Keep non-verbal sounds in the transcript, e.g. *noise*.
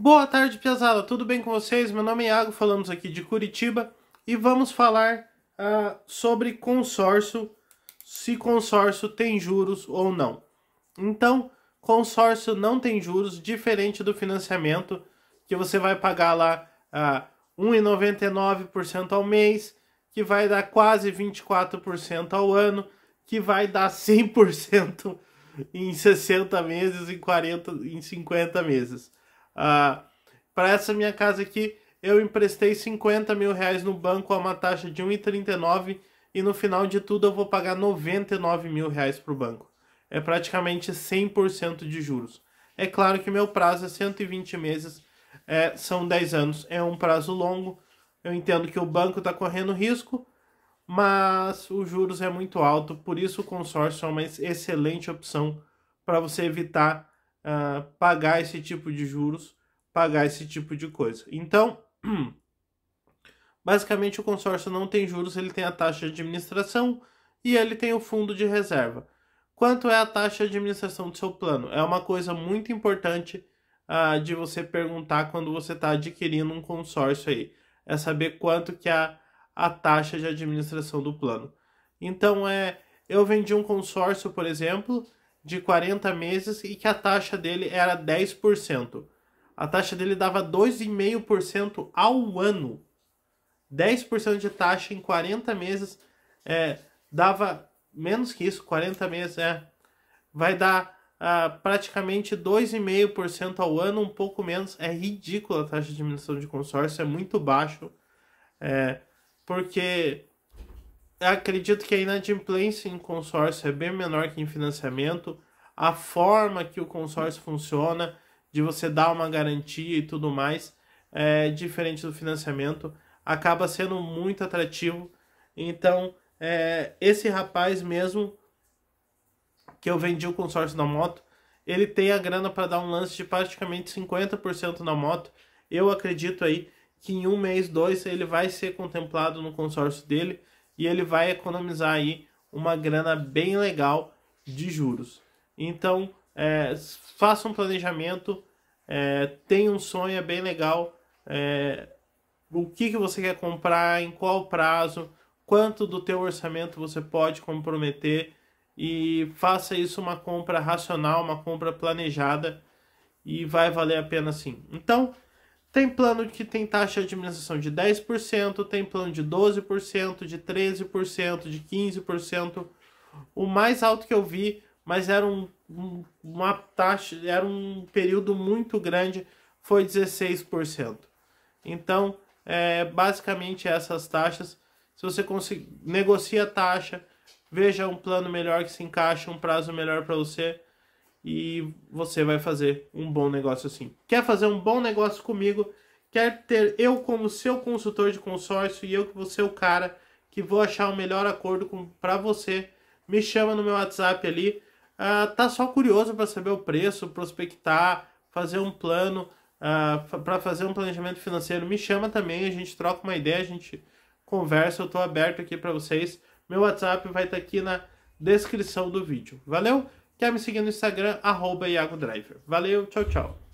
Boa tarde, Piazada. Tudo bem com vocês? Meu nome é Iago, falamos aqui de Curitiba e vamos falar uh, sobre consórcio, se consórcio tem juros ou não. Então, consórcio não tem juros, diferente do financiamento, que você vai pagar lá uh, ah, 1,99% ao mês, que vai dar quase 24% ao ano, que vai dar 100% em 60 meses, em 40, em 50 meses. Ah, para essa minha casa aqui, eu emprestei 50 mil reais no banco a uma taxa de 1,39 e no final de tudo eu vou pagar 99 mil reais para o banco. É praticamente 100% de juros. É claro que meu prazo é 120 meses, é, são 10 anos, é um prazo longo. Eu entendo que o banco está correndo risco, mas os juros é muito alto, por isso o consórcio é uma excelente opção para você evitar uh, pagar esse tipo de juros, pagar esse tipo de coisa. Então, *clears throat* basicamente o consórcio não tem juros, ele tem a taxa de administração e ele tem o fundo de reserva. Quanto é a taxa de administração do seu plano? É uma coisa muito importante uh, de você perguntar quando você está adquirindo um consórcio aí. É saber quanto que é a, a taxa de administração do plano. Então é, eu vendi um consórcio, por exemplo, de 40 meses e que a taxa dele era 10%. A taxa dele dava 2,5% ao ano. 10% de taxa em 40 meses é, dava menos que isso, 40 meses é vai dar ah, praticamente 2,5% ao ano, um pouco menos. É ridícula a taxa de diminuição de consórcio, é muito baixo. É, porque acredito que a inadimplência em consórcio é bem menor que em financiamento. A forma que o consórcio funciona, de você dar uma garantia e tudo mais, é diferente do financiamento, acaba sendo muito atrativo. Então, é, esse rapaz mesmo, que eu vendi o consórcio da moto, ele tem a grana para dar um lance de praticamente 50% na moto. Eu acredito aí que em um mês, dois, ele vai ser contemplado no consórcio dele e ele vai economizar aí uma grana bem legal de juros. Então, é, faça um planejamento, é, tenha um sonho, é bem legal. É, o que, que você quer comprar, em qual prazo, quanto do teu orçamento você pode comprometer e faça isso uma compra racional, uma compra planejada e vai valer a pena sim. Então, tem plano que tem taxa de administração de 10%, tem plano de 12%, de 13%, de 15%. O mais alto que eu vi, mas era um, uma taxa, era um período muito grande, foi 16%. Então, é, basicamente essas taxas. Se você conseguir, negocia a taxa, veja um plano melhor que se encaixa, um prazo melhor para você e você vai fazer um bom negócio assim. Quer fazer um bom negócio comigo? Quer ter eu como seu consultor de consórcio e eu que vou ser o cara que vou achar o melhor acordo para você? Me chama no meu WhatsApp ali. Uh, tá só curioso para saber o preço, prospectar, fazer um plano, uh, ah, para fazer um planejamento financeiro? Me chama também, a gente troca uma ideia, a gente conversa. Eu estou aberto aqui para vocês. Meu WhatsApp vai estar tá aqui na descrição do vídeo. Valeu? Quer me seguir no Instagram, arroba Iago Driver. Valeu, tchau, tchau.